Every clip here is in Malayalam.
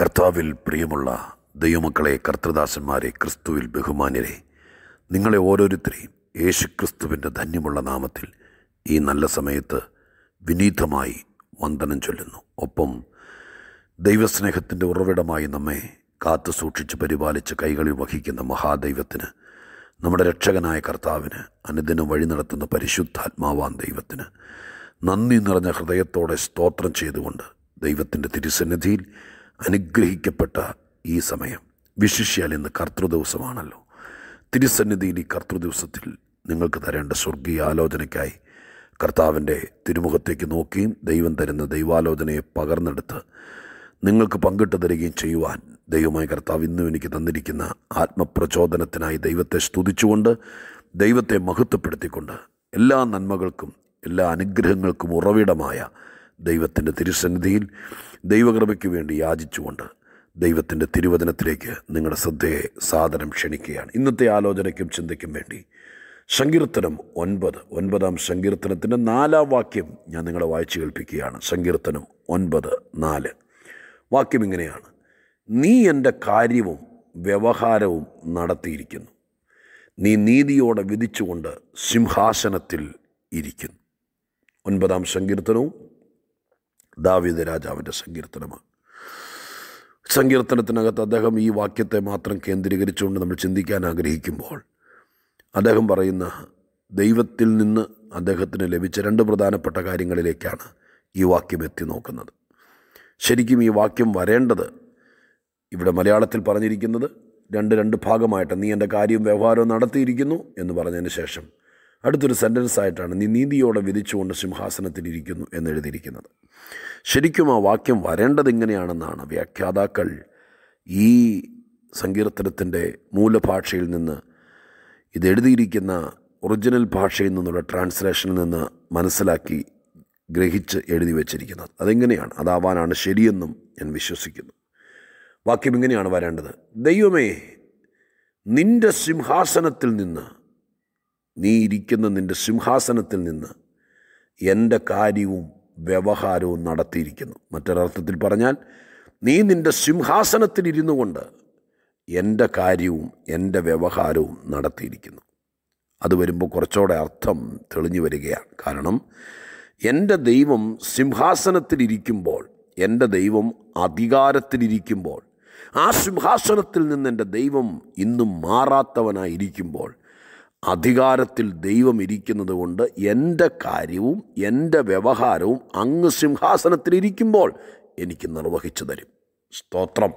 കർത്താവിൽ പ്രിയമുള്ള ദൈവമക്കളെ കർത്തൃദാസന്മാരെ ക്രിസ്തുവിൽ ബഹുമാന്യരെ നിങ്ങളെ ഓരോരുത്തരെയും ക്രിസ്തുവിൻ്റെ ധന്യമുള്ള നാമത്തിൽ ഈ നല്ല സമയത്ത് വിനീതമായി വന്ദനം ചൊല്ലുന്നു ഒപ്പം ദൈവസ്നേഹത്തിൻ്റെ ഉറവിടമായി നമ്മെ കാത്തു സൂക്ഷിച്ച് പരിപാലിച്ച് കൈകളിൽ വഹിക്കുന്ന മഹാദൈവത്തിന് നമ്മുടെ രക്ഷകനായ കർത്താവിന് അനുദിനം വഴി നടത്തുന്ന പരിശുദ്ധാത്മാവാൻ ദൈവത്തിന് നന്ദി നിറഞ്ഞ ഹൃദയത്തോടെ സ്തോത്രം ചെയ്തുകൊണ്ട് ദൈവത്തിൻ്റെ തിരുസന്നിധിയിൽ അനുഗ്രഹിക്കപ്പെട്ട ഈ സമയം വിശിഷ്യാൽ ഇന്ന് കർത്തൃദിവസമാണല്ലോ തിരുസന്നിധിയിൽ ഈ കർത്തൃദിവസത്തിൽ നിങ്ങൾക്ക് തരേണ്ട സ്വർഗീയ ആലോചനയ്ക്കായി കർത്താവിൻ്റെ തിരുമുഖത്തേക്ക് നോക്കിയും ദൈവം തരുന്ന ദൈവാലോചനയെ പകർന്നെടുത്ത് നിങ്ങൾക്ക് പങ്കിട്ട് തരികയും ചെയ്യുവാൻ ദൈവമായ കർത്താവ് ഇന്നും എനിക്ക് തന്നിരിക്കുന്ന ആത്മപ്രചോദനത്തിനായി ദൈവത്തെ സ്തുതിച്ചുകൊണ്ട് ദൈവത്തെ മഹത്വപ്പെടുത്തിക്കൊണ്ട് എല്ലാ നന്മകൾക്കും എല്ലാ അനുഗ്രഹങ്ങൾക്കും ഉറവിടമായ ദൈവത്തിൻ്റെ തിരുസന്നിധിയിൽ ദൈവകൃപയ്ക്ക് വേണ്ടി യാചിച്ചുകൊണ്ട് ദൈവത്തിൻ്റെ തിരുവചനത്തിലേക്ക് നിങ്ങളുടെ ശ്രദ്ധയെ സാധനം ക്ഷണിക്കുകയാണ് ഇന്നത്തെ ആലോചനയ്ക്കും ചിന്തയ്ക്കും വേണ്ടി സങ്കീർത്തനം ഒൻപത് ഒൻപതാം സങ്കീർത്തനത്തിൻ്റെ നാലാം വാക്യം ഞാൻ നിങ്ങളെ വായിച്ചു കേൾപ്പിക്കുകയാണ് സങ്കീർത്തനം ഒൻപത് നാല് വാക്യം ഇങ്ങനെയാണ് നീ എൻ്റെ കാര്യവും വ്യവഹാരവും നടത്തിയിരിക്കുന്നു നീ നീതിയോടെ വിധിച്ചുകൊണ്ട് സിംഹാസനത്തിൽ ഇരിക്കുന്നു ഒൻപതാം സങ്കീർത്തനവും ദാവീദ് രാജാവിൻ്റെ സങ്കീർത്തനമാണ് സങ്കീർത്തനത്തിനകത്ത് അദ്ദേഹം ഈ വാക്യത്തെ മാത്രം കേന്ദ്രീകരിച്ചുകൊണ്ട് നമ്മൾ ചിന്തിക്കാൻ ആഗ്രഹിക്കുമ്പോൾ അദ്ദേഹം പറയുന്ന ദൈവത്തിൽ നിന്ന് അദ്ദേഹത്തിന് ലഭിച്ച രണ്ട് പ്രധാനപ്പെട്ട കാര്യങ്ങളിലേക്കാണ് ഈ വാക്യം എത്തി നോക്കുന്നത് ശരിക്കും ഈ വാക്യം വരേണ്ടത് ഇവിടെ മലയാളത്തിൽ പറഞ്ഞിരിക്കുന്നത് രണ്ട് രണ്ട് ഭാഗമായിട്ട് നീ എൻ്റെ കാര്യവും വ്യവഹാരവും നടത്തിയിരിക്കുന്നു എന്ന് പറഞ്ഞതിന് ശേഷം അടുത്തൊരു സെൻറ്റൻസ് ആയിട്ടാണ് നീ നീതിയോടെ വിധിച്ചുകൊണ്ട് സിംഹാസനത്തിലിരിക്കുന്നു എന്നെഴുതിയിരിക്കുന്നത് ശരിക്കും ആ വാക്യം വരേണ്ടത് ഇങ്ങനെയാണെന്നാണ് വ്യാഖ്യാതാക്കൾ ഈ സങ്കീർത്തനത്തിൻ്റെ മൂലഭാഷയിൽ നിന്ന് ഇതെഴുതിയിരിക്കുന്ന ഒറിജിനൽ ഭാഷയിൽ നിന്നുള്ള ട്രാൻസ്ലേഷനിൽ നിന്ന് മനസ്സിലാക്കി ഗ്രഹിച്ച് എഴുതി വച്ചിരിക്കുന്നത് അതെങ്ങനെയാണ് അതാവാനാണ് ശരിയെന്നും ഞാൻ വിശ്വസിക്കുന്നു വാക്യം ഇങ്ങനെയാണ് വരേണ്ടത് ദൈവമേ നിൻ്റെ സിംഹാസനത്തിൽ നിന്ന് നീ ഇരിക്കുന്ന നിൻ്റെ സിംഹാസനത്തിൽ നിന്ന് എൻ്റെ കാര്യവും വ്യവഹാരവും നടത്തിയിരിക്കുന്നു മറ്റൊരർത്ഥത്തിൽ പറഞ്ഞാൽ നീ നിൻ്റെ സിംഹാസനത്തിൽ ഇരുന്നു കൊണ്ട് എൻ്റെ കാര്യവും എൻ്റെ വ്യവഹാരവും നടത്തിയിരിക്കുന്നു അത് വരുമ്പോൾ കുറച്ചുകൂടെ അർത്ഥം തെളിഞ്ഞു വരികയാണ് കാരണം എൻ്റെ ദൈവം സിംഹാസനത്തിലിരിക്കുമ്പോൾ എൻ്റെ ദൈവം അധികാരത്തിലിരിക്കുമ്പോൾ ആ സിംഹാസനത്തിൽ നിന്ന് എൻ്റെ ദൈവം ഇന്നും മാറാത്തവനായിരിക്കുമ്പോൾ അധികാരത്തിൽ ദൈവം ഇരിക്കുന്നത് കൊണ്ട് എൻ്റെ കാര്യവും എൻ്റെ വ്യവഹാരവും അങ്ങ് സിംഹാസനത്തിലിരിക്കുമ്പോൾ എനിക്ക് നിർവഹിച്ചു തരും സ്തോത്രം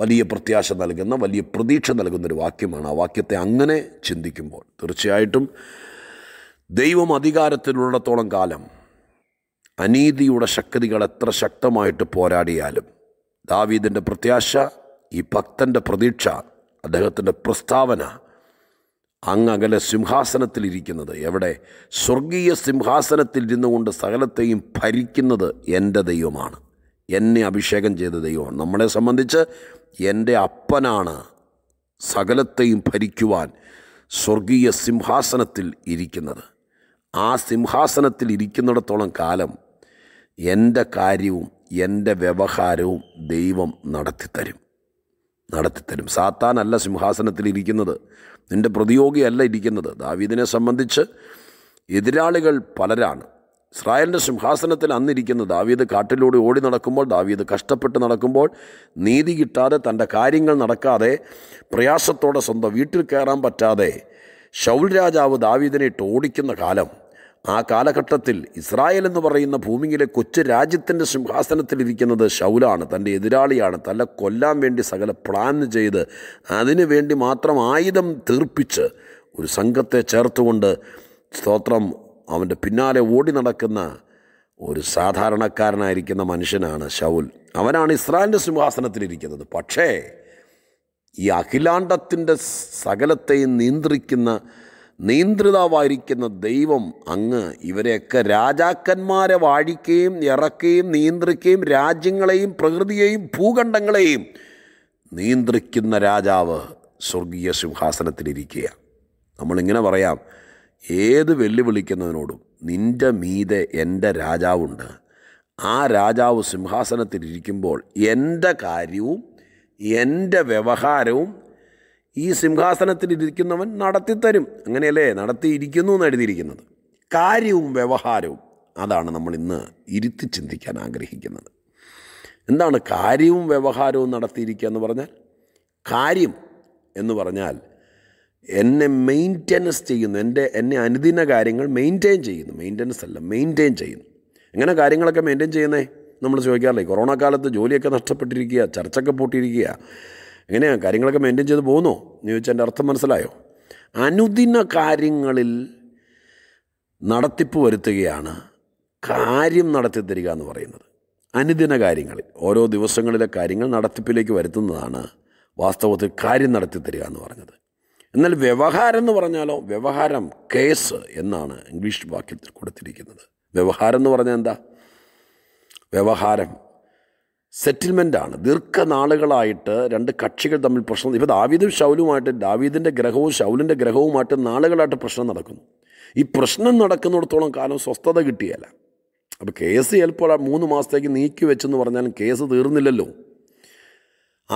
വലിയ പ്രത്യാശ നൽകുന്ന വലിയ പ്രതീക്ഷ നൽകുന്നൊരു വാക്യമാണ് ആ വാക്യത്തെ അങ്ങനെ ചിന്തിക്കുമ്പോൾ തീർച്ചയായിട്ടും ദൈവം അധികാരത്തിലുള്ളിടത്തോളം കാലം അനീതിയുടെ ശക്തികൾ എത്ര ശക്തമായിട്ട് പോരാടിയാലും ദാവീദിൻ്റെ പ്രത്യാശ ഈ ഭക്തൻ്റെ പ്രതീക്ഷ അദ്ദേഹത്തിൻ്റെ പ്രസ്താവന അങ്ങ് അകലെ സിംഹാസനത്തിലിരിക്കുന്നത് എവിടെ സ്വർഗീയ സിംഹാസനത്തിൽ ഇരുന്നുകൊണ്ട് സകലത്തെയും ഭരിക്കുന്നത് എൻ്റെ ദൈവമാണ് എന്നെ അഭിഷേകം ചെയ്ത ദൈവമാണ് നമ്മളെ സംബന്ധിച്ച് എൻ്റെ അപ്പനാണ് സകലത്തെയും ഭരിക്കുവാൻ സ്വർഗീയ സിംഹാസനത്തിൽ ഇരിക്കുന്നത് ആ സിംഹാസനത്തിൽ ഇരിക്കുന്നിടത്തോളം കാലം എൻ്റെ കാര്യവും എൻ്റെ വ്യവഹാരവും ദൈവം നടത്തിത്തരും നടത്തിത്തരും സാത്താനല്ല സിംഹാസനത്തിൽ ഇരിക്കുന്നത് നിൻ്റെ പ്രതിയോഗിയല്ല ഇരിക്കുന്നത് ദാവീദിനെ സംബന്ധിച്ച് എതിരാളികൾ പലരാണ് ഇസ്രായേലിൻ്റെ സിംഹാസനത്തിൽ അന്നിരിക്കുന്ന ദാവീദ് കാട്ടിലൂടെ ഓടി നടക്കുമ്പോൾ ദാവീദ് കഷ്ടപ്പെട്ട് നടക്കുമ്പോൾ നീതി കിട്ടാതെ തൻ്റെ കാര്യങ്ങൾ നടക്കാതെ പ്രയാസത്തോടെ സ്വന്തം വീട്ടിൽ കയറാൻ പറ്റാതെ ശൗൽ രാജാവ് ദാവീദിനെ ഇട്ട് ഓടിക്കുന്ന കാലം ആ കാലഘട്ടത്തിൽ ഇസ്രായേൽ എന്ന് പറയുന്ന ഭൂമിയിലെ കൊച്ചു രാജ്യത്തിൻ്റെ സിംഹാസനത്തിലിരിക്കുന്നത് ശൗലാണ് തൻ്റെ എതിരാളിയാണ് തല കൊല്ലാൻ വേണ്ടി സകല പ്ലാൻ ചെയ്ത് അതിനു വേണ്ടി മാത്രം ആയുധം തീർപ്പിച്ച് ഒരു സംഘത്തെ ചേർത്തുകൊണ്ട് സ്തോത്രം അവൻ്റെ പിന്നാലെ ഓടി നടക്കുന്ന ഒരു സാധാരണക്കാരനായിരിക്കുന്ന മനുഷ്യനാണ് ശൗൽ അവനാണ് ഇസ്രായേലിൻ്റെ സിംഹാസനത്തിലിരിക്കുന്നത് പക്ഷേ ഈ അഖിലാണ്ടത്തിൻ്റെ സകലത്തെയും നിയന്ത്രിക്കുന്ന നിയന്ത്രിതാവായിരിക്കുന്ന ദൈവം അങ്ങ് ഇവരെയൊക്കെ രാജാക്കന്മാരെ വാഴിക്കുകയും ഇറക്കുകയും നിയന്ത്രിക്കുകയും രാജ്യങ്ങളെയും പ്രകൃതിയെയും ഭൂഖണ്ഡങ്ങളെയും നിയന്ത്രിക്കുന്ന രാജാവ് സ്വർഗീയ സിംഹാസനത്തിലിരിക്കുക നമ്മളിങ്ങനെ പറയാം ഏത് വെല്ലുവിളിക്കുന്നതിനോടും നിൻ്റെ മീതെ എൻ്റെ രാജാവുണ്ട് ആ രാജാവ് സിംഹാസനത്തിലിരിക്കുമ്പോൾ എൻ്റെ കാര്യവും എൻ്റെ വ്യവഹാരവും ഈ സിംഹാസനത്തിൽ ഇരിക്കുന്നവൻ നടത്തിത്തരും അങ്ങനെയല്ലേ നടത്തിയിരിക്കുന്നു എന്ന് എഴുതിയിരിക്കുന്നത് കാര്യവും വ്യവഹാരവും അതാണ് നമ്മൾ ഇന്ന് ഇരുത്തി ചിന്തിക്കാൻ ആഗ്രഹിക്കുന്നത് എന്താണ് കാര്യവും വ്യവഹാരവും നടത്തിയിരിക്കുക എന്ന് പറഞ്ഞാൽ കാര്യം എന്ന് പറഞ്ഞാൽ എന്നെ മെയിൻറ്റനൻസ് ചെയ്യുന്നു എൻ്റെ എന്നെ അനുദിന കാര്യങ്ങൾ മെയിൻറ്റെയിൻ ചെയ്യുന്നു മെയിൻറ്റനൻസ് അല്ല മെയിൻറ്റെയിൻ ചെയ്യുന്നു എങ്ങനെ കാര്യങ്ങളൊക്കെ മെയിൻറ്റെയിൻ ചെയ്യുന്നേ നമ്മൾ ചോദിക്കാറില്ലേ കൊറോണ കാലത്ത് ജോലിയൊക്കെ നഷ്ടപ്പെട്ടിരിക്കുക ചർച്ചൊക്കെ പൂട്ടിയിരിക്കുക എങ്ങനെയാണ് കാര്യങ്ങളൊക്കെ മെയിൻറ്റെയിൻ ചെയ്ത് പോകുന്നോ എന്ന് എൻ്റെ അർത്ഥം മനസ്സിലായോ അനുദിന കാര്യങ്ങളിൽ നടത്തിപ്പ് വരുത്തുകയാണ് കാര്യം നടത്തി തരിക എന്ന് പറയുന്നത് അനുദിന കാര്യങ്ങളിൽ ഓരോ ദിവസങ്ങളിലെ കാര്യങ്ങൾ നടത്തിപ്പിലേക്ക് വരുത്തുന്നതാണ് വാസ്തവത്തിൽ കാര്യം നടത്തി തരിക എന്ന് പറഞ്ഞത് എന്നാൽ വ്യവഹാരം എന്ന് പറഞ്ഞാലോ വ്യവഹാരം കേസ് എന്നാണ് ഇംഗ്ലീഷ് വാക്യത്തിൽ കൊടുത്തിരിക്കുന്നത് വ്യവഹാരം എന്ന് പറഞ്ഞാൽ എന്താ വ്യവഹാരം സെറ്റിൽമെൻ്റാണ് ദീർഘനാളുകളായിട്ട് രണ്ട് കക്ഷികൾ തമ്മിൽ പ്രശ്നം ഇപ്പോൾ ദാവീദും ശൗലുമായിട്ട് ദാവീദിൻ്റെ ഗ്രഹവും ശൗലിൻ്റെ ഗ്രഹവുമായിട്ട് നാളുകളായിട്ട് പ്രശ്നം നടക്കുന്നു ഈ പ്രശ്നം നടക്കുന്നിടത്തോളം കാലം സ്വസ്ഥത കിട്ടിയല്ല അപ്പോൾ കേസ് ചിലപ്പോൾ ആ മൂന്ന് മാസത്തേക്ക് നീക്കി വെച്ചെന്ന് പറഞ്ഞാലും കേസ് തീർന്നില്ലല്ലോ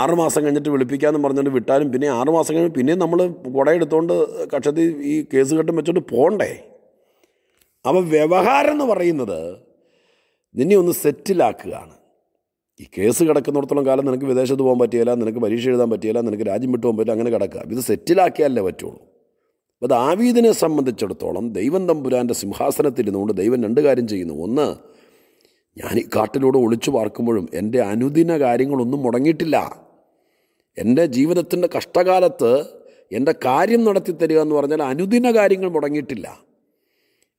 ആറ് മാസം കഴിഞ്ഞിട്ട് വിളിപ്പിക്കാമെന്ന് പറഞ്ഞിട്ട് വിട്ടാലും പിന്നെ ആറ് മാസം കഴിഞ്ഞ് പിന്നെയും നമ്മൾ കുടയെടുത്തുകൊണ്ട് കക്ഷത്തിൽ ഈ കേസ് കെട്ടും വെച്ചുകൊണ്ട് പോകണ്ടേ അപ്പോൾ വ്യവഹാരം എന്ന് പറയുന്നത് നിന്നെ ഒന്ന് സെറ്റിലാക്കുകയാണ് ഈ കേസ് കിടക്കുന്നിടത്തോളം കാലം നിനക്ക് വിദേശത്ത് പോകാൻ പറ്റിയില്ല നിനക്ക് പരീക്ഷ എഴുതാൻ പറ്റിയില്ല നിനക്ക് രാജ്യം വിട്ടു പോകാൻ പറ്റില്ല അങ്ങനെ കിടക്കുക ഇത് സെറ്റിലാക്കിയാലേ പറ്റുള്ളൂ അപ്പോൾ ദാവീദിനെ സംബന്ധിച്ചിടത്തോളം ദൈവം തമ്പുരാൻ്റെ സിംഹാസനത്തിരുന്നുകൊണ്ട് ദൈവം രണ്ട് കാര്യം ചെയ്യുന്നു ഒന്ന് ഞാൻ ഈ കാട്ടിലൂടെ ഒളിച്ചു പാർക്കുമ്പോഴും എൻ്റെ അനുദിന കാര്യങ്ങളൊന്നും മുടങ്ങിയിട്ടില്ല എൻ്റെ ജീവിതത്തിൻ്റെ കഷ്ടകാലത്ത് എൻ്റെ കാര്യം നടത്തി തരിക എന്ന് പറഞ്ഞാൽ അനുദിന കാര്യങ്ങൾ മുടങ്ങിയിട്ടില്ല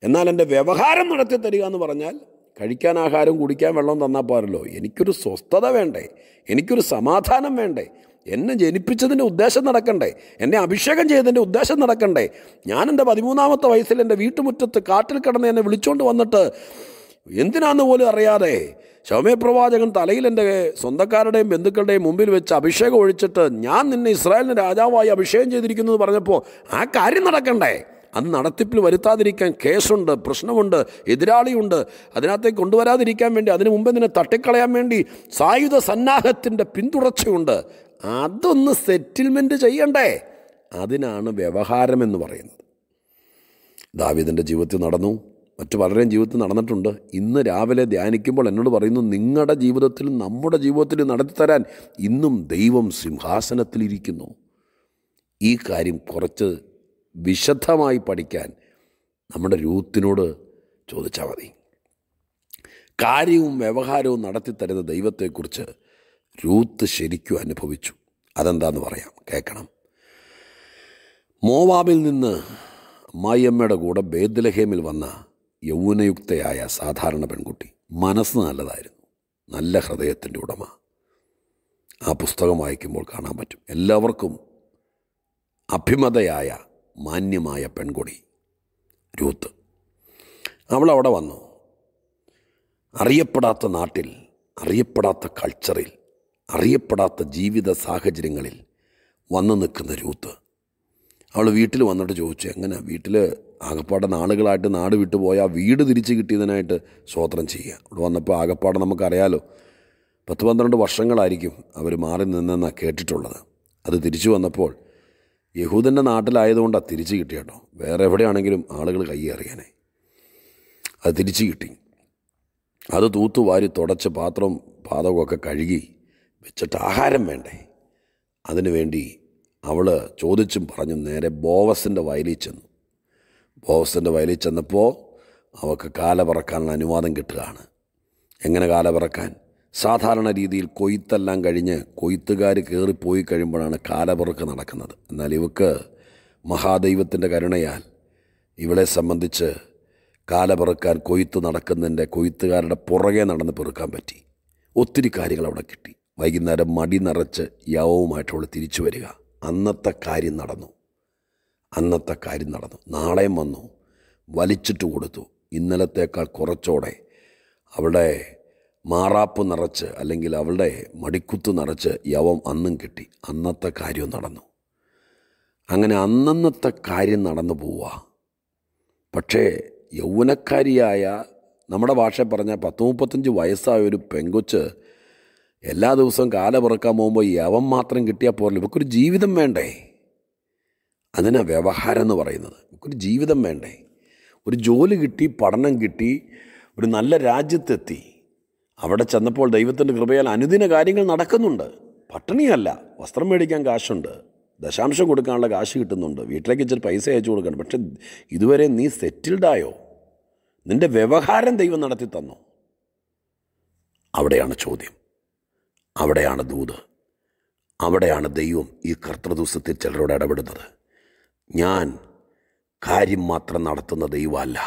എന്നാൽ എൻ്റെ വ്യവഹാരം നടത്തി തരിക എന്ന് പറഞ്ഞാൽ കഴിക്കാൻ ആഹാരം കുടിക്കാൻ വെള്ളം തന്നാൽ പോരല്ലോ എനിക്കൊരു സ്വസ്ഥത വേണ്ടേ എനിക്കൊരു സമാധാനം വേണ്ടേ എന്നെ ജനിപ്പിച്ചതിൻ്റെ ഉദ്ദേശം നടക്കണ്ടേ എന്നെ അഭിഷേകം ചെയ്തതിൻ്റെ ഉദ്ദേശം നടക്കണ്ടേ ഞാൻ എൻ്റെ പതിമൂന്നാമത്തെ വയസ്സിൽ എൻ്റെ വീട്ടുമുറ്റത്ത് കാട്ടിൽ കിടന്ന് എന്നെ വിളിച്ചുകൊണ്ട് വന്നിട്ട് എന്തിനാണെന്ന് പോലും അറിയാതെ ശൗമ്യപ്രവാചകൻ തലയിൽ എൻ്റെ സ്വന്തക്കാരുടെയും ബന്ധുക്കളുടെയും മുമ്പിൽ വെച്ച് അഭിഷേകം ഒഴിച്ചിട്ട് ഞാൻ നിന്നെ ഇസ്രായേലിൻ്റെ രാജാവായി അഭിഷേകം ചെയ്തിരിക്കുന്നു എന്ന് പറഞ്ഞപ്പോൾ ആ കാര്യം നടക്കണ്ടേ അത് നടത്തിപ്പിൽ വരുത്താതിരിക്കാൻ കേസുണ്ട് പ്രശ്നമുണ്ട് എതിരാളിയുണ്ട് അതിനകത്തേക്ക് കൊണ്ടുവരാതിരിക്കാൻ വേണ്ടി അതിനു മുമ്പ് ഇതിനെ തട്ടിക്കളയാൻ വേണ്ടി സായുധ സന്നാഹത്തിൻ്റെ പിന്തുടർച്ചയുണ്ട് അതൊന്ന് സെറ്റിൽമെൻറ്റ് ചെയ്യണ്ടേ അതിനാണ് എന്ന് പറയുന്നത് ദാവീദിൻ്റെ ജീവിതത്തിൽ നടന്നു മറ്റു പലരുടെയും ജീവിതത്തിൽ നടന്നിട്ടുണ്ട് ഇന്ന് രാവിലെ ധ്യാനിക്കുമ്പോൾ എന്നോട് പറയുന്നു നിങ്ങളുടെ ജീവിതത്തിൽ നമ്മുടെ ജീവിതത്തിൽ നടത്തിത്തരാൻ ഇന്നും ദൈവം സിംഹാസനത്തിലിരിക്കുന്നു ഈ കാര്യം കുറച്ച് വിശദമായി പഠിക്കാൻ നമ്മുടെ രൂത്തിനോട് ചോദിച്ചാൽ മതി കാര്യവും വ്യവഹാരവും നടത്തിത്തരുന്ന ദൈവത്തെക്കുറിച്ച് രൂത്ത് ശരിക്കും അനുഭവിച്ചു അതെന്താന്ന് പറയാം കേൾക്കണം മോവാബിൽ നിന്ന് അമ്മായിയമ്മയുടെ കൂടെ ബേദ്ലഹേമിൽ വന്ന യൗവനയുക്തയായ സാധാരണ പെൺകുട്ടി മനസ്സ് നല്ലതായിരുന്നു നല്ല ഹൃദയത്തിൻ്റെ ഉടമ ആ പുസ്തകം വായിക്കുമ്പോൾ കാണാൻ പറ്റും എല്ലാവർക്കും അഭിമതയായ മാന്യമായ പെൺകുടി രൂത്ത് അവൾ അവിടെ വന്നു അറിയപ്പെടാത്ത നാട്ടിൽ അറിയപ്പെടാത്ത കൾച്ചറിൽ അറിയപ്പെടാത്ത ജീവിത സാഹചര്യങ്ങളിൽ വന്നു നിൽക്കുന്ന രൂത്ത് അവൾ വീട്ടിൽ വന്നിട്ട് ചോദിച്ചു എങ്ങനെ വീട്ടിൽ ആകപ്പാടെ നാളുകളായിട്ട് നാട് വിട്ടു പോയാൽ വീട് തിരിച്ച് കിട്ടിയതിനായിട്ട് സ്വോത്രം ചെയ്യുക അവിടെ വന്നപ്പോൾ ആകപ്പാടെ നമുക്കറിയാലോ പത്ത് പന്ത്രണ്ട് വർഷങ്ങളായിരിക്കും അവർ മാറി നിന്നെന്നാണ് കേട്ടിട്ടുള്ളത് അത് തിരിച്ചു വന്നപ്പോൾ യഹൂദൻ്റെ നാട്ടിലായതുകൊണ്ടാണ് തിരിച്ച് കിട്ടിയ കേട്ടോ വേറെ എവിടെയാണെങ്കിലും ആളുകൾ കൈയേറിയാനെ അത് തിരിച്ച് കിട്ടി അത് തൂത്തുവാരി തുടച്ച് പാത്രം പാതകമൊക്കെ കഴുകി വെച്ചിട്ട് ആഹാരം വേണ്ടേ അതിനുവേണ്ടി അവൾ ചോദിച്ചും പറഞ്ഞും നേരെ ബോവസിൻ്റെ വയലിൽ ചെന്നു ബോവസിൻ്റെ വയലിൽ ചെന്നപ്പോൾ അവൾക്ക് കാല പറക്കാനുള്ള അനുവാദം കിട്ടുകയാണ് എങ്ങനെ കാല പറക്കാൻ സാധാരണ രീതിയിൽ കൊയ്ത്തെല്ലാം കഴിഞ്ഞ് കൊയ്ത്തുകാർ കയറിപ്പോയി കഴിയുമ്പോഴാണ് കാലപിറക്ക് നടക്കുന്നത് എന്നാൽ ഇവക്ക് മഹാദൈവത്തിൻ്റെ കരുണയാൽ ഇവളെ സംബന്ധിച്ച് കാലപിറക്കാൻ കൊയ്ത്ത് നടക്കുന്നതിൻ്റെ കൊയ്ത്തുകാരുടെ പുറകെ നടന്ന് പെറുക്കാൻ പറ്റി ഒത്തിരി കാര്യങ്ങൾ അവിടെ കിട്ടി വൈകുന്നേരം മടി നിറച്ച് യാവവുമായിട്ട് അവിടെ തിരിച്ചു വരിക അന്നത്തെ കാര്യം നടന്നു അന്നത്തെ കാര്യം നടന്നു നാളെയും വന്നു വലിച്ചിട്ട് കൊടുത്തു ഇന്നലത്തേക്കാൾ കുറച്ചോടെ അവിടെ മാറാപ്പ് നിറച്ച് അല്ലെങ്കിൽ അവളുടെ മടിക്കുത്ത് നിറച്ച് യവം അന്നും കിട്ടി അന്നത്തെ കാര്യം നടന്നു അങ്ങനെ അന്നന്നത്തെ കാര്യം നടന്നു പോവുക പക്ഷേ യൗവനക്കാരിയായ നമ്മുടെ ഭാഷ പറഞ്ഞ പത്ത് മുപ്പത്തഞ്ച് വയസ്സായ ഒരു പെങ്കൊച്ച് എല്ലാ ദിവസവും കാല പിറക്കാൻ പോകുമ്പോൾ യവം മാത്രം കിട്ടിയാൽ പോരല്ലോ ഇവക്കൊരു ജീവിതം വേണ്ടേ അതിനാ വ്യവഹാരം എന്ന് പറയുന്നത് ഒരു ജീവിതം വേണ്ടേ ഒരു ജോലി കിട്ടി പഠനം കിട്ടി ഒരു നല്ല രാജ്യത്തെത്തി അവിടെ ചെന്നപ്പോൾ ദൈവത്തിൻ്റെ കൃപയാൽ അനുദിന കാര്യങ്ങൾ നടക്കുന്നുണ്ട് പട്ടിണിയല്ല വസ്ത്രം മേടിക്കാൻ കാശുണ്ട് ദശാംശം കൊടുക്കാനുള്ള കാശ് കിട്ടുന്നുണ്ട് വീട്ടിലേക്ക് ഇച്ചിരി പൈസ അയച്ചു കൊടുക്കണം പക്ഷെ ഇതുവരെ നീ സെറ്റിൽഡായോ നിൻ്റെ വ്യവഹാരം ദൈവം നടത്തി തന്നോ അവിടെയാണ് ചോദ്യം അവിടെയാണ് ദൂത് അവിടെയാണ് ദൈവം ഈ കർത്തൃദിവസത്തിൽ ചിലരോട് ഇടപെടുന്നത് ഞാൻ കാര്യം മാത്രം നടത്തുന്ന ദൈവമല്ല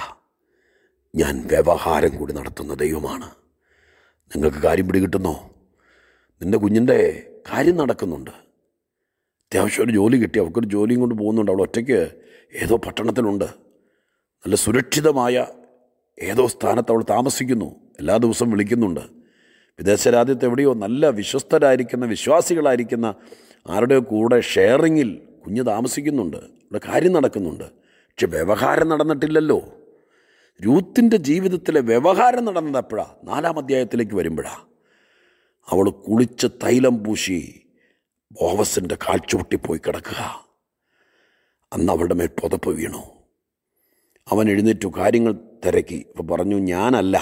ഞാൻ വ്യവഹാരം കൂടി നടത്തുന്ന ദൈവമാണ് നിങ്ങൾക്ക് കാര്യം പിടികിട്ടുന്നോ നിൻ്റെ കുഞ്ഞിൻ്റെ കാര്യം നടക്കുന്നുണ്ട് അത്യാവശ്യം ഒരു ജോലി കിട്ടി അവൾക്കൊരു ജോലിയും കൊണ്ട് പോകുന്നുണ്ട് അവൾ ഒറ്റയ്ക്ക് ഏതോ പട്ടണത്തിലുണ്ട് നല്ല സുരക്ഷിതമായ ഏതോ സ്ഥാനത്ത് അവൾ താമസിക്കുന്നു എല്ലാ ദിവസവും വിളിക്കുന്നുണ്ട് വിദേശ രാജ്യത്ത് എവിടെയോ നല്ല വിശ്വസ്തരായിരിക്കുന്ന വിശ്വാസികളായിരിക്കുന്ന ആരുടെ കൂടെ ഷെയറിങ്ങിൽ കുഞ്ഞ് താമസിക്കുന്നുണ്ട് അവിടെ കാര്യം നടക്കുന്നുണ്ട് പക്ഷെ വ്യവഹാരം നടന്നിട്ടില്ലല്ലോ രൂത്തിൻ്റെ ജീവിതത്തിലെ വ്യവഹാരം നടന്നത് എപ്പോഴാണ് നാലാം അധ്യായത്തിലേക്ക് വരുമ്പോഴാണ് അവൾ കുളിച്ച് തൈലം പൂശി ബോവസിൻ്റെ കാഴ്ചവെട്ടി പോയി കിടക്കുക അന്ന് അവളുടെ മേൽ പുതപ്പ് വീണു അവൻ എഴുന്നേറ്റു കാര്യങ്ങൾ തിരക്കി അപ്പോൾ പറഞ്ഞു ഞാനല്ല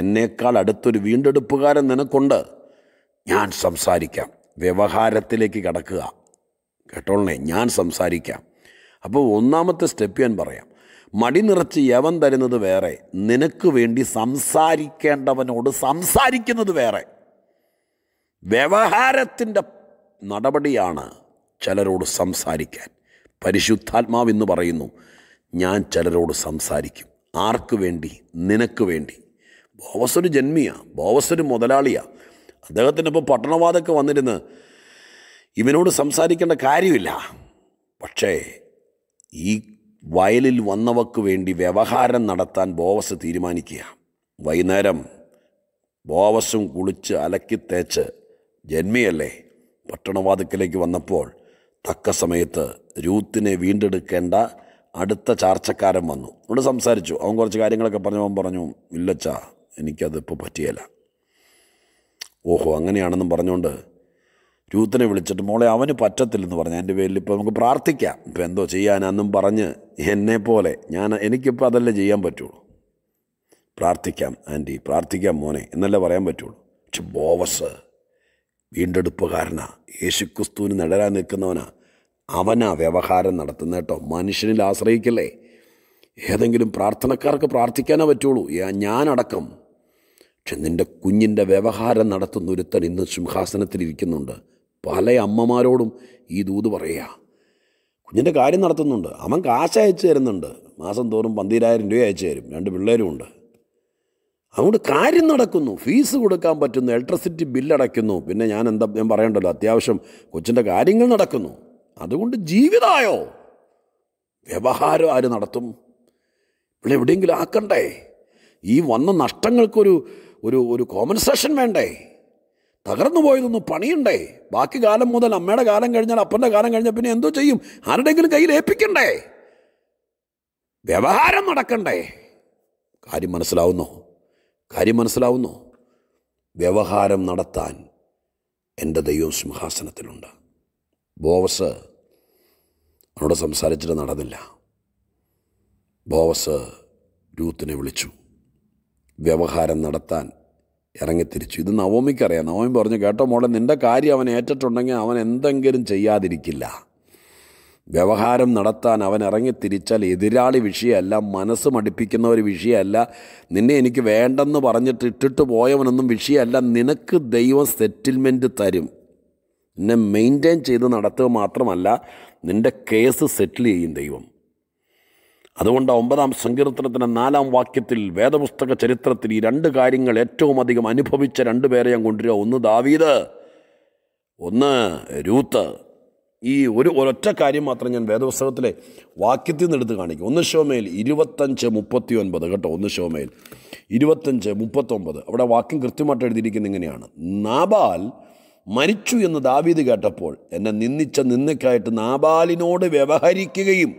എന്നേക്കാൾ അടുത്തൊരു വീണ്ടെടുപ്പുകാരൻ നിനക്കൊണ്ട് ഞാൻ സംസാരിക്കാം വ്യവഹാരത്തിലേക്ക് കിടക്കുക കേട്ടോളണേ ഞാൻ സംസാരിക്കാം അപ്പോൾ ഒന്നാമത്തെ സ്റ്റെപ്പ് ഞാൻ പറയാം മടി നിറച്ച് യവൻ തരുന്നത് വേറെ നിനക്ക് വേണ്ടി സംസാരിക്കേണ്ടവനോട് സംസാരിക്കുന്നത് വേറെ വ്യവഹാരത്തിൻ്റെ നടപടിയാണ് ചിലരോട് സംസാരിക്കാൻ പരിശുദ്ധാത്മാവ് എന്ന് പറയുന്നു ഞാൻ ചിലരോട് സംസാരിക്കും ആർക്കു വേണ്ടി നിനക്ക് വേണ്ടി ബോവസ് ജന്മിയാണ് ബോവസ് ഒരു മുതലാളിയാണ് അദ്ദേഹത്തിനിപ്പോൾ പട്ടണവാദമൊക്കെ വന്നിരുന്ന് ഇവനോട് സംസാരിക്കേണ്ട കാര്യമില്ല പക്ഷേ ഈ വയലിൽ വന്നവക്ക് വേണ്ടി വ്യവഹാരം നടത്താൻ ബോവസ് തീരുമാനിക്കുക വൈകുന്നേരം ബോവസും കുളിച്ച് അലക്കി തേച്ച് ജന്മിയല്ലേ പട്ടണവാതുക്കലേക്ക് വന്നപ്പോൾ തക്ക സമയത്ത് രൂത്തിനെ വീണ്ടെടുക്കേണ്ട അടുത്ത ചാർച്ചക്കാരൻ വന്നു ഇവിടെ സംസാരിച്ചു അവൻ കുറച്ച് കാര്യങ്ങളൊക്കെ പറഞ്ഞു അവൻ പറഞ്ഞു ഇല്ലച്ചാ എനിക്കതിപ്പോൾ പറ്റിയല്ല ഓഹോ അങ്ങനെയാണെന്നും പറഞ്ഞുകൊണ്ട് രൂത്തിനെ വിളിച്ചിട്ട് മോളെ അവന് പറ്റത്തില്ലെന്ന് പറഞ്ഞു എൻ്റെ പേരിൽ ഇപ്പോൾ നമുക്ക് പ്രാർത്ഥിക്കാം ഇപ്പം എന്തോ ചെയ്യാനെന്നും പറഞ്ഞ് പോലെ ഞാൻ എനിക്കിപ്പോൾ അതല്ലേ ചെയ്യാൻ പറ്റുള്ളൂ പ്രാർത്ഥിക്കാം ആൻറ്റി പ്രാർത്ഥിക്കാം മോനെ എന്നല്ലേ പറയാൻ പറ്റുള്ളൂ പക്ഷെ ബോവസ് വീണ്ടെടുപ്പുകാരനാ യേശുക്രിസ്തുവിന് നിടരാൻ നിൽക്കുന്നവനാ അവനാ വ്യവഹാരം നടത്തുന്ന കേട്ടോ മനുഷ്യനിൽ ആശ്രയിക്കല്ലേ ഏതെങ്കിലും പ്രാർത്ഥനക്കാർക്ക് പ്രാർത്ഥിക്കാനേ പറ്റുള്ളൂ ഞാനടക്കം പക്ഷെ നിൻ്റെ കുഞ്ഞിൻ്റെ വ്യവഹാരം നടത്തുന്ന ഒരുത്തൻ ഇന്ന് സിംഹാസനത്തിലിരിക്കുന്നുണ്ട് പല അമ്മമാരോടും ഈ ദൂത് പറയുക കുഞ്ഞിൻ്റെ കാര്യം നടത്തുന്നുണ്ട് അവൻ കാശ് അയച്ചു തരുന്നുണ്ട് മാസം തോറും പന്തിരായിരം രൂപ അയച്ചു തരും രണ്ട് പിള്ളേരുമുണ്ട് അതുകൊണ്ട് കാര്യം നടക്കുന്നു ഫീസ് കൊടുക്കാൻ പറ്റുന്നു ഇലക്ട്രിസിറ്റി ബില്ലടയ്ക്കുന്നു പിന്നെ ഞാൻ എന്താ ഞാൻ പറയണ്ടല്ലോ അത്യാവശ്യം കൊച്ചിൻ്റെ കാര്യങ്ങൾ നടക്കുന്നു അതുകൊണ്ട് ജീവിതമായോ വ്യവഹാരം ആര് നടത്തും ഇവിടെ എവിടെയെങ്കിലും ആക്കണ്ടേ ഈ വന്ന നഷ്ടങ്ങൾക്കൊരു ഒരു ഒരു കോമൻസേഷൻ വേണ്ടേ തകർന്നു പോയതൊന്നും പണിയണ്ടേ ബാക്കി കാലം മുതൽ അമ്മയുടെ കാലം കഴിഞ്ഞാൽ അപ്പൻ്റെ കാലം കഴിഞ്ഞ പിന്നെ എന്തോ ചെയ്യും ആരുടെങ്കിലും കയ്യിൽ ഏൽപ്പിക്കണ്ടേ വ്യവഹാരം നടക്കണ്ടേ കാര്യം മനസ്സിലാവുന്നോ കാര്യം മനസ്സിലാവുന്നോ വ്യവഹാരം നടത്താൻ എൻ്റെ ദൈവം സിംഹാസനത്തിലുണ്ട് ബോവസ് അവനോട് സംസാരിച്ചിട്ട് നടന്നില്ല ബോവസ് രൂത്തിനെ വിളിച്ചു വ്യവഹാരം നടത്താൻ ഇറങ്ങിത്തിരിച്ചു ഇത് നവോമിക്കറിയാം നവോമി പറഞ്ഞു കേട്ടോ മോളെ നിൻ്റെ കാര്യം അവൻ ഏറ്റിട്ടുണ്ടെങ്കിൽ അവൻ എന്തെങ്കിലും ചെയ്യാതിരിക്കില്ല വ്യവഹാരം നടത്താൻ അവൻ ഇറങ്ങിത്തിരിച്ചാൽ എതിരാളി വിഷയമല്ല മനസ്സ് മടിപ്പിക്കുന്ന ഒരു വിഷയമല്ല നിന്നെ എനിക്ക് വേണ്ടെന്ന് പറഞ്ഞിട്ട് ഇട്ടിട്ട് പോയവനൊന്നും വിഷയമല്ല നിനക്ക് ദൈവം സെറ്റിൽമെൻറ്റ് തരും നിന്നെ മെയിൻറ്റെയിൻ ചെയ്ത് നടത്തുക മാത്രമല്ല നിൻ്റെ കേസ് സെറ്റിൽ ചെയ്യും ദൈവം അതുകൊണ്ട് ഒമ്പതാം സങ്കീർത്തനത്തിൻ്റെ നാലാം വാക്യത്തിൽ വേദപുസ്തക ചരിത്രത്തിൽ ഈ രണ്ട് കാര്യങ്ങൾ ഏറ്റവും അധികം അനുഭവിച്ച രണ്ട് പേരെ ഞാൻ കൊണ്ടുവരിക ഒന്ന് ദാവീദ് ഒന്ന് രൂത്ത് ഈ ഒരു ഒരൊറ്റ കാര്യം മാത്രം ഞാൻ വേദപുസ്തകത്തിലെ വാക്യത്തിൽ നിന്ന് എടുത്ത് കാണിക്കും ഒന്ന് ഷോമേൽ ഇരുപത്തഞ്ച് മുപ്പത്തി ഒൻപത് കേട്ടോ ഒന്ന് ഷോമേൽ ഇരുപത്തഞ്ച് മുപ്പത്തൊമ്പത് അവിടെ വാക്യം കൃത്യമായിട്ട് എഴുതിയിരിക്കുന്നത് ഇങ്ങനെയാണ് നാബാൽ മരിച്ചു എന്ന് ദാവീദ് കേട്ടപ്പോൾ എന്നെ നിന്ദിച്ച നിന്നയ്ക്കായിട്ട് നാബാലിനോട് വ്യവഹരിക്കുകയും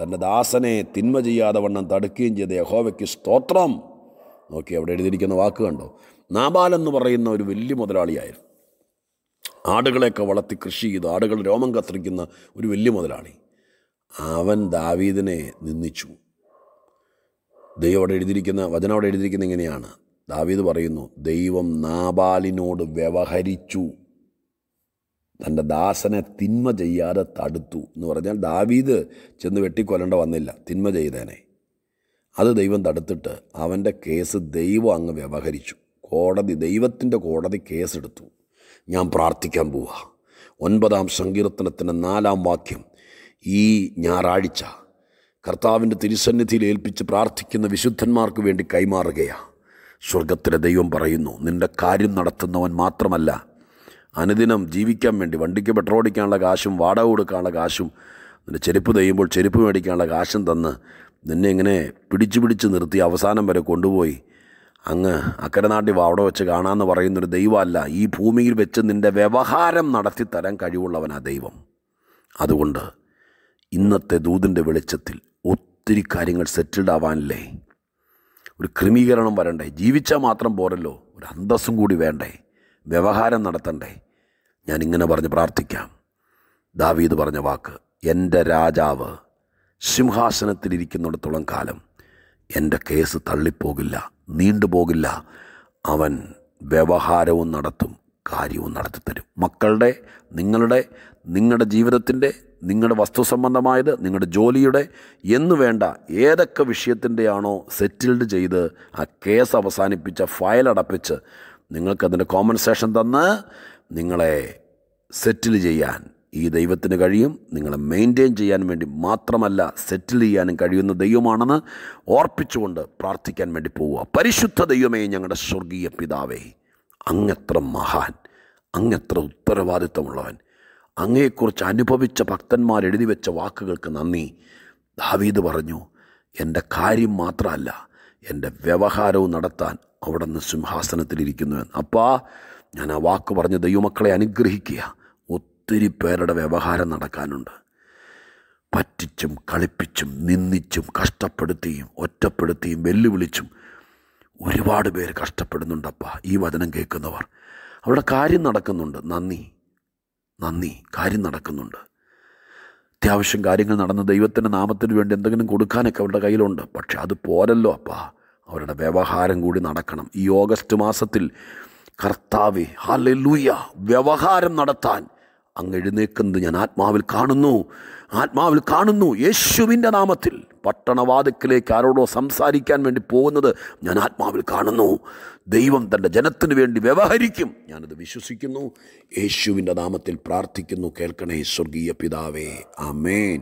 തൻ്റെ ദാസനെ തിന്മ ചെയ്യാതെ വണ്ണം തടുക്കുകയും ചെയ്ത യഹോവയ്ക്ക് സ്തോത്രം നോക്കി അവിടെ എഴുതിയിരിക്കുന്ന വാക്ക് കണ്ടോ നാബാൽ എന്ന് പറയുന്ന ഒരു വലിയ മുതലാളിയായിരുന്നു ആടുകളെയൊക്കെ വളർത്തി കൃഷി ചെയ്ത് ആടുകൾ രോമം കത്തിരിക്കുന്ന ഒരു വലിയ മുതലാളി അവൻ ദാവീദിനെ നിന്ദിച്ചു ദൈവം അവിടെ എഴുതിയിരിക്കുന്ന വചന അവിടെ എഴുതിയിരിക്കുന്ന ഇങ്ങനെയാണ് ദാവീദ് പറയുന്നു ദൈവം നാബാലിനോട് വ്യവഹരിച്ചു തൻ്റെ ദാസനെ തിന്മ ചെയ്യാതെ തടുത്തു എന്ന് പറഞ്ഞാൽ ദാവീദ് ചെന്ന് വെട്ടിക്കൊല്ലേണ്ട വന്നില്ല തിന്മ ചെയ്തേനെ അത് ദൈവം തടുത്തിട്ട് അവൻ്റെ കേസ് ദൈവം അങ്ങ് വ്യവഹരിച്ചു കോടതി ദൈവത്തിൻ്റെ കോടതി കേസെടുത്തു ഞാൻ പ്രാർത്ഥിക്കാൻ പോവുക ഒൻപതാം സങ്കീർത്തനത്തിൻ്റെ നാലാം വാക്യം ഈ ഞായറാഴ്ച കർത്താവിൻ്റെ തിരുസന്നിധിയിൽ ഏൽപ്പിച്ച് പ്രാർത്ഥിക്കുന്ന വിശുദ്ധന്മാർക്ക് വേണ്ടി കൈമാറുകയാണ് സ്വർഗത്തിലെ ദൈവം പറയുന്നു നിന്റെ കാര്യം നടത്തുന്നവൻ മാത്രമല്ല അനുദിനം ജീവിക്കാൻ വേണ്ടി വണ്ടിക്ക് പെട്രോൾ അടിക്കാനുള്ള കാശും വാടക കൊടുക്കാനുള്ള കാശും പിന്നെ ചെരുപ്പ് തെയ്യുമ്പോൾ ചെരുപ്പ് മേടിക്കാനുള്ള കാശും തന്ന് നിന്നെ ഇങ്ങനെ പിടിച്ചു പിടിച്ച് നിർത്തി അവസാനം വരെ കൊണ്ടുപോയി അങ്ങ് അക്കരനാട്ടി നാട്ടിൽ വെച്ച് കാണാമെന്ന് പറയുന്നൊരു ദൈവമല്ല ഈ ഭൂമിയിൽ വെച്ച് നിൻ്റെ വ്യവഹാരം നടത്തി തരാൻ കഴിവുള്ളവനാ ദൈവം അതുകൊണ്ട് ഇന്നത്തെ ദൂതിൻ്റെ വെളിച്ചത്തിൽ ഒത്തിരി കാര്യങ്ങൾ സെറ്റിൽഡ് ആവാനില്ലേ ഒരു ക്രമീകരണം വരണ്ടേ ജീവിച്ചാൽ മാത്രം പോരല്ലോ ഒരു അന്തസ്സും കൂടി വേണ്ടേ വ്യവഹാരം നടത്തണ്ടേ ഞാൻ ഇങ്ങനെ പറഞ്ഞ് പ്രാർത്ഥിക്കാം ദാവീദ് പറഞ്ഞ വാക്ക് എൻ്റെ രാജാവ് സിംഹാസനത്തിലിരിക്കുന്നിടത്തോളം കാലം എൻ്റെ കേസ് തള്ളിപ്പോകില്ല നീണ്ടുപോകില്ല അവൻ വ്യവഹാരവും നടത്തും കാര്യവും നടത്തിത്തരും മക്കളുടെ നിങ്ങളുടെ നിങ്ങളുടെ ജീവിതത്തിൻ്റെ നിങ്ങളുടെ വസ്തു സംബന്ധമായത് നിങ്ങളുടെ ജോലിയുടെ എന്നു വേണ്ട ഏതൊക്കെ വിഷയത്തിൻ്റെയാണോ സെറ്റിൽഡ് ചെയ്ത് ആ കേസ് അവസാനിപ്പിച്ച ഫയൽ അടപ്പിച്ച് നിങ്ങൾക്കതിൻ്റെ കോമ്പൻസേഷൻ തന്ന് നിങ്ങളെ സെറ്റിൽ ചെയ്യാൻ ഈ ദൈവത്തിന് കഴിയും നിങ്ങളെ മെയിൻറ്റെയിൻ ചെയ്യാൻ വേണ്ടി മാത്രമല്ല സെറ്റിൽ ചെയ്യാനും കഴിയുന്ന ദൈവമാണെന്ന് ഓർപ്പിച്ചുകൊണ്ട് പ്രാർത്ഥിക്കാൻ വേണ്ടി പോവുക പരിശുദ്ധ ദൈവമേ ഞങ്ങളുടെ സ്വർഗീയ പിതാവേ അങ്ങത്ര മഹാൻ അങ്ങത്ര ഉത്തരവാദിത്തമുള്ളവൻ അങ്ങയെക്കുറിച്ച് അനുഭവിച്ച ഭക്തന്മാർ എഴുതി വെച്ച വാക്കുകൾക്ക് നന്ദി ദാവീദ് പറഞ്ഞു എൻ്റെ കാര്യം മാത്രമല്ല എൻ്റെ വ്യവഹാരവും നടത്താൻ അവിടുന്ന് സിംഹാസനത്തിലിരിക്കുന്നുവെന്ന് അപ്പാ ഞാൻ ആ വാക്ക് പറഞ്ഞ ദൈവമക്കളെ അനുഗ്രഹിക്കുക ഒത്തിരി പേരുടെ വ്യവഹാരം നടക്കാനുണ്ട് പറ്റിച്ചും കളിപ്പിച്ചും നിന്ദിച്ചും കഷ്ടപ്പെടുത്തിയും ഒറ്റപ്പെടുത്തിയും വെല്ലുവിളിച്ചും ഒരുപാട് പേര് കഷ്ടപ്പെടുന്നുണ്ടപ്പാ ഈ വചനം കേൾക്കുന്നവർ അവിടെ കാര്യം നടക്കുന്നുണ്ട് നന്ദി നന്ദി കാര്യം നടക്കുന്നുണ്ട് അത്യാവശ്യം കാര്യങ്ങൾ നടന്ന ദൈവത്തിൻ്റെ നാമത്തിന് വേണ്ടി എന്തെങ്കിലും കൊടുക്കാനൊക്കെ അവരുടെ കയ്യിലുണ്ട് പക്ഷെ അത് പോരല്ലോ അപ്പാ അവരുടെ വ്യവഹാരം കൂടി നടക്കണം ഈ ഓഗസ്റ്റ് മാസത്തിൽ കർത്താവ് ഹാലൂയ വ്യവഹാരം നടത്താൻ അങ്ങ് എഴുന്നേക്കുന്നത് ഞാൻ ആത്മാവിൽ കാണുന്നു ആത്മാവിൽ കാണുന്നു യേശുവിൻ്റെ നാമത്തിൽ പട്ടണവാതിക്കിലേക്ക് ആരോടോ സംസാരിക്കാൻ വേണ്ടി പോകുന്നത് ഞാൻ ആത്മാവിൽ കാണുന്നു ദൈവം തൻ്റെ ജനത്തിന് വേണ്ടി വ്യവഹരിക്കും ഞാനത് വിശ്വസിക്കുന്നു യേശുവിൻ്റെ നാമത്തിൽ പ്രാർത്ഥിക്കുന്നു കേൾക്കണേ സ്വർഗീയ പിതാവേ അമേൻ